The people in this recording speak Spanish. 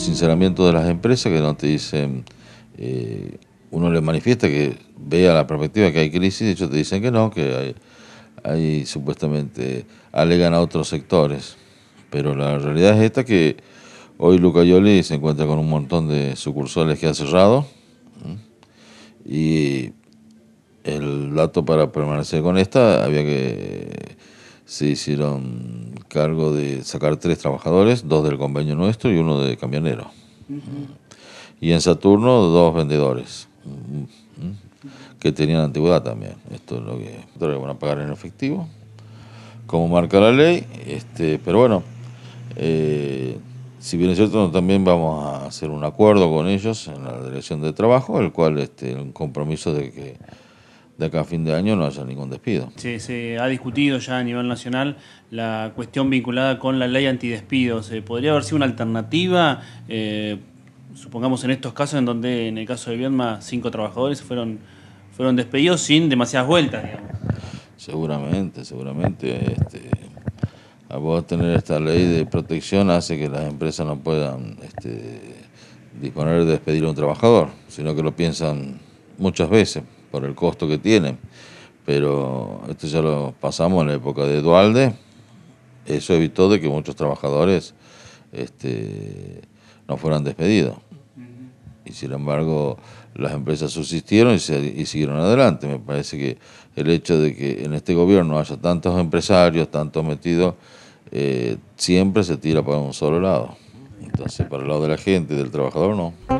sinceramiento de las empresas que no te dicen, eh, uno le manifiesta que vea la perspectiva que hay crisis, de hecho te dicen que no, que hay, supuestamente, alegan a otros sectores. Pero la realidad es esta que hoy Luca Yoli se encuentra con un montón de sucursales que ha cerrado y el dato para permanecer con esta había que se hicieron cargo de sacar tres trabajadores, dos del convenio nuestro y uno de camionero. Y en Saturno, dos vendedores mm, mm, que tenían antigüedad también. Esto es lo que, van a pagar en efectivo, como marca la ley. Este, pero bueno, eh, si bien es cierto, también vamos a hacer un acuerdo con ellos en la dirección de trabajo, el cual este, un compromiso de que de acá a fin de año no haya ningún despido. se ha discutido ya a nivel nacional la cuestión vinculada con la ley antidespidos. ¿Podría haber sido una alternativa? Eh, supongamos en estos casos en donde en el caso de Viedma cinco trabajadores fueron, fueron despedidos sin demasiadas vueltas. Seguramente, seguramente. Este, a vos tener esta ley de protección hace que las empresas no puedan este, disponer de despedir a un trabajador, sino que lo piensan muchas veces por el costo que tienen. Pero esto ya lo pasamos en la época de Dualde. Eso evitó de que muchos trabajadores este, no fueran despedidos. Y sin embargo, las empresas subsistieron y, y siguieron adelante. Me parece que el hecho de que en este gobierno haya tantos empresarios, tantos metidos, eh, siempre se tira para un solo lado. Entonces, para el lado de la gente, del trabajador, no.